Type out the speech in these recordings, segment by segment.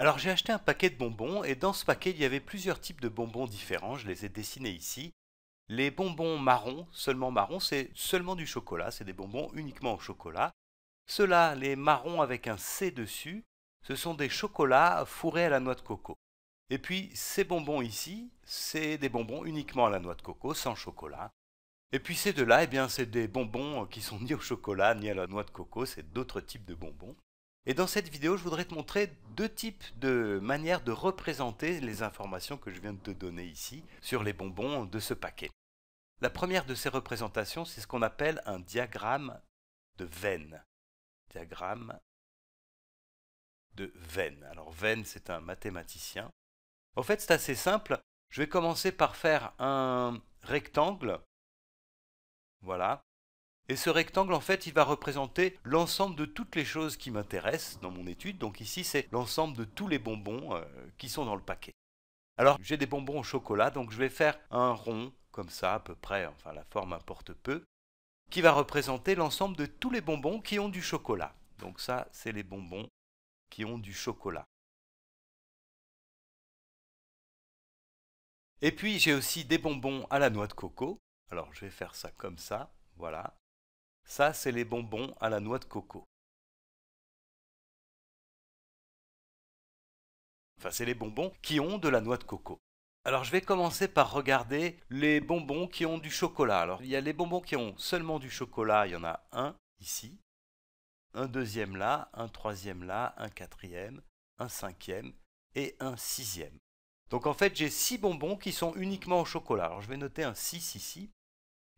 Alors j'ai acheté un paquet de bonbons et dans ce paquet il y avait plusieurs types de bonbons différents, je les ai dessinés ici. Les bonbons marrons, seulement marrons, c'est seulement du chocolat, c'est des bonbons uniquement au chocolat. Ceux-là, les marrons avec un C dessus, ce sont des chocolats fourrés à la noix de coco. Et puis ces bonbons ici, c'est des bonbons uniquement à la noix de coco, sans chocolat. Et puis ces deux-là, eh bien c'est des bonbons qui sont ni au chocolat ni à la noix de coco, c'est d'autres types de bonbons. Et dans cette vidéo, je voudrais te montrer deux types de manières de représenter les informations que je viens de te donner ici sur les bonbons de ce paquet. La première de ces représentations, c'est ce qu'on appelle un diagramme de veine. Diagramme de veine. Alors veine, c'est un mathématicien. En fait, c'est assez simple. Je vais commencer par faire un rectangle. Voilà. Et ce rectangle, en fait, il va représenter l'ensemble de toutes les choses qui m'intéressent dans mon étude. Donc ici, c'est l'ensemble de tous les bonbons euh, qui sont dans le paquet. Alors, j'ai des bonbons au chocolat, donc je vais faire un rond, comme ça, à peu près, enfin la forme importe peu, qui va représenter l'ensemble de tous les bonbons qui ont du chocolat. Donc ça, c'est les bonbons qui ont du chocolat. Et puis, j'ai aussi des bonbons à la noix de coco. Alors, je vais faire ça comme ça, voilà. Ça, c'est les bonbons à la noix de coco. Enfin, c'est les bonbons qui ont de la noix de coco. Alors je vais commencer par regarder les bonbons qui ont du chocolat. Alors il y a les bonbons qui ont seulement du chocolat, il y en a un ici, un deuxième là, un troisième là, un quatrième, un cinquième et un sixième. Donc en fait j'ai six bonbons qui sont uniquement au chocolat. Alors je vais noter un 6 ici,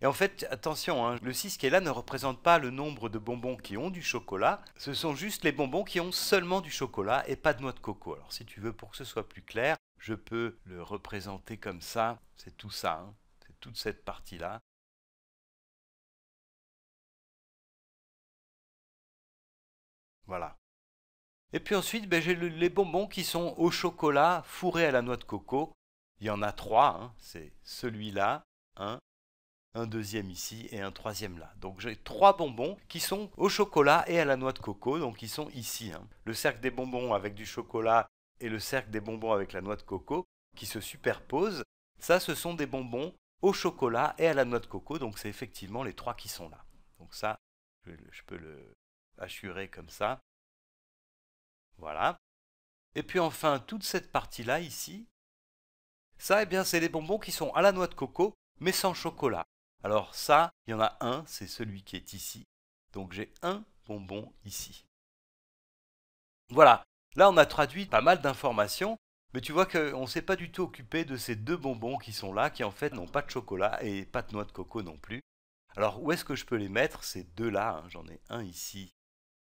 et en fait, attention, hein, le 6 qui est là ne représente pas le nombre de bonbons qui ont du chocolat, ce sont juste les bonbons qui ont seulement du chocolat et pas de noix de coco. Alors si tu veux pour que ce soit plus clair, je peux le représenter comme ça, c'est tout ça, hein. c'est toute cette partie-là. Voilà. Et puis ensuite, ben, j'ai les bonbons qui sont au chocolat fourrés à la noix de coco. Il y en a trois, hein. c'est celui-là, un, un deuxième ici et un troisième là. Donc j'ai trois bonbons qui sont au chocolat et à la noix de coco, donc ils sont ici. Hein. Le cercle des bonbons avec du chocolat et le cercle des bonbons avec la noix de coco qui se superposent, ça ce sont des bonbons au chocolat et à la noix de coco, donc c'est effectivement les trois qui sont là. Donc ça, je, peux le assurer comme ça. Voilà. Et puis enfin, toute cette partie-là ici, ça, eh bien, c'est les bonbons qui sont à la noix de coco, mais sans chocolat. Alors ça, il y en a un, c'est celui qui est ici. Donc j'ai un bonbon ici. Voilà, là on a traduit pas mal d'informations, mais tu vois qu'on ne s'est pas du tout occupé de ces deux bonbons qui sont là, qui en fait n'ont pas de chocolat et pas de noix de coco non plus. Alors où est-ce que je peux les mettre Ces deux-là, hein, j'en ai un ici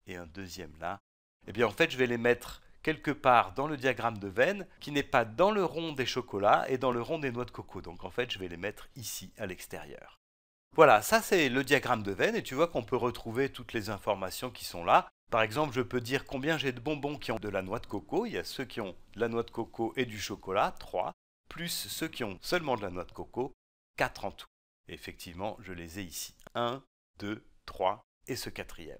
et un deuxième là. Eh bien en fait je vais les mettre quelque part dans le diagramme de veine qui n'est pas dans le rond des chocolats et dans le rond des noix de coco. Donc en fait, je vais les mettre ici à l'extérieur. Voilà, ça c'est le diagramme de veine, et tu vois qu'on peut retrouver toutes les informations qui sont là. Par exemple, je peux dire combien j'ai de bonbons qui ont de la noix de coco. Il y a ceux qui ont de la noix de coco et du chocolat, 3, plus ceux qui ont seulement de la noix de coco, 4 en tout. Et effectivement, je les ai ici. 1, 2, 3 et ce quatrième.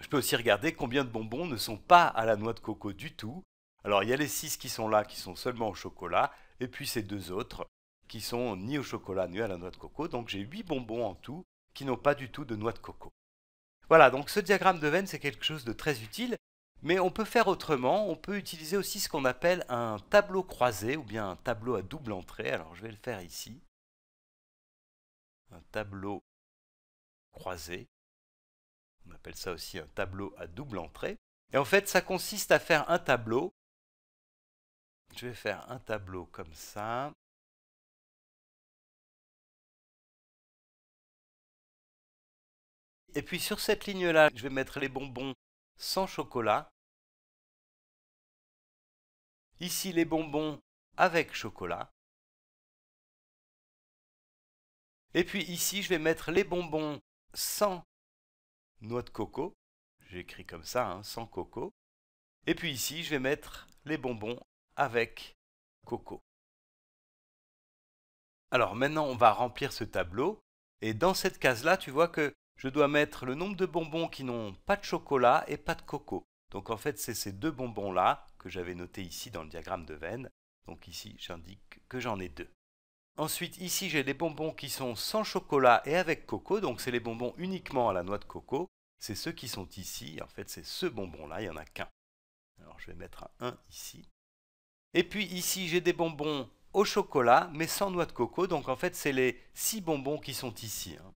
Je peux aussi regarder combien de bonbons ne sont pas à la noix de coco du tout. Alors il y a les 6 qui sont là, qui sont seulement au chocolat, et puis ces deux autres qui sont ni au chocolat ni à la noix de coco. Donc j'ai 8 bonbons en tout qui n'ont pas du tout de noix de coco. Voilà, donc ce diagramme de Venn, c'est quelque chose de très utile, mais on peut faire autrement. On peut utiliser aussi ce qu'on appelle un tableau croisé ou bien un tableau à double entrée. Alors je vais le faire ici. Un tableau croisé. On appelle ça aussi un tableau à double entrée. Et en fait, ça consiste à faire un tableau. Je vais faire un tableau comme ça. Et puis sur cette ligne-là, je vais mettre les bonbons sans chocolat. Ici, les bonbons avec chocolat. Et puis ici, je vais mettre les bonbons sans noix de coco. J'écris comme ça, hein, sans coco. Et puis ici, je vais mettre les bonbons avec coco. Alors maintenant, on va remplir ce tableau. Et dans cette case-là, tu vois que je dois mettre le nombre de bonbons qui n'ont pas de chocolat et pas de coco. Donc en fait, c'est ces deux bonbons-là que j'avais notés ici dans le diagramme de Venn. Donc ici, j'indique que j'en ai deux. Ensuite, ici, j'ai des bonbons qui sont sans chocolat et avec coco. Donc c'est les bonbons uniquement à la noix de coco. C'est ceux qui sont ici. En fait, c'est ce bonbon-là, il n'y en a qu'un. Alors je vais mettre un 1 ici. Et puis ici, j'ai des bonbons au chocolat, mais sans noix de coco. Donc en fait, c'est les six bonbons qui sont ici. Hein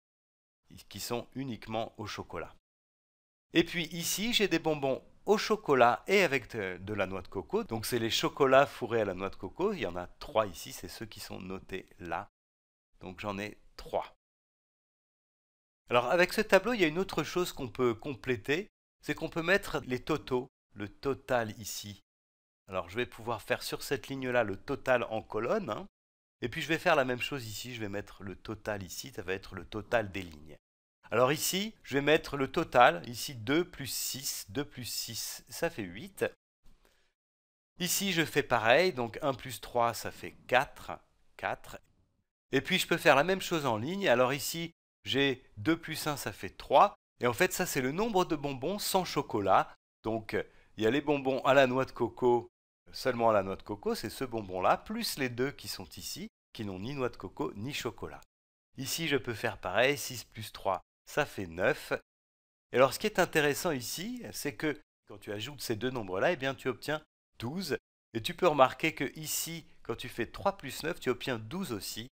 qui sont uniquement au chocolat. Et puis ici, j'ai des bonbons au chocolat et avec de, la noix de coco. Donc c'est les chocolats fourrés à la noix de coco. Il y en a trois ici, c'est ceux qui sont notés là. Donc j'en ai trois. Alors avec ce tableau, il y a une autre chose qu'on peut compléter, c'est qu'on peut mettre les totaux, le total ici. Alors je vais pouvoir faire sur cette ligne-là le total en colonne. Hein. Et puis je vais faire la même chose ici, je vais mettre le total ici, ça va être le total des lignes. Alors ici, je vais mettre le total, ici 2 plus 6, 2 plus 6, ça fait 8. Ici, je fais pareil, donc 1 plus 3, ça fait 4, 4. Et puis je peux faire la même chose en ligne, alors ici, j'ai 2 plus 1, ça fait 3. Et en fait, ça c'est le nombre de bonbons sans chocolat. Donc, il y a les bonbons à la noix de coco seulement à la noix de coco, c'est ce bonbon-là, plus les deux qui sont ici, qui n'ont ni noix de coco ni chocolat. Ici, je peux faire pareil, 6 plus 3, ça fait 9. Et alors, ce qui est intéressant ici, c'est que quand tu ajoutes ces deux nombres-là, eh bien, tu obtiens 12. Et tu peux remarquer que ici, quand tu fais 3 plus 9, tu obtiens 12 aussi.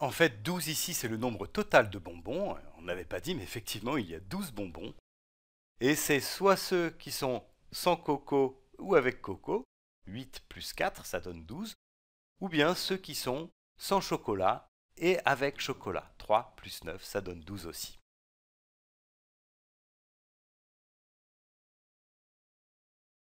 En fait, 12 ici, c'est le nombre total de bonbons. On n'avait pas dit, mais effectivement, il y a 12 bonbons. Et c'est soit ceux qui sont sans coco ou avec coco, 8 plus 4, ça donne 12, ou bien ceux qui sont sans chocolat et avec chocolat, 3 plus 9, ça donne 12 aussi.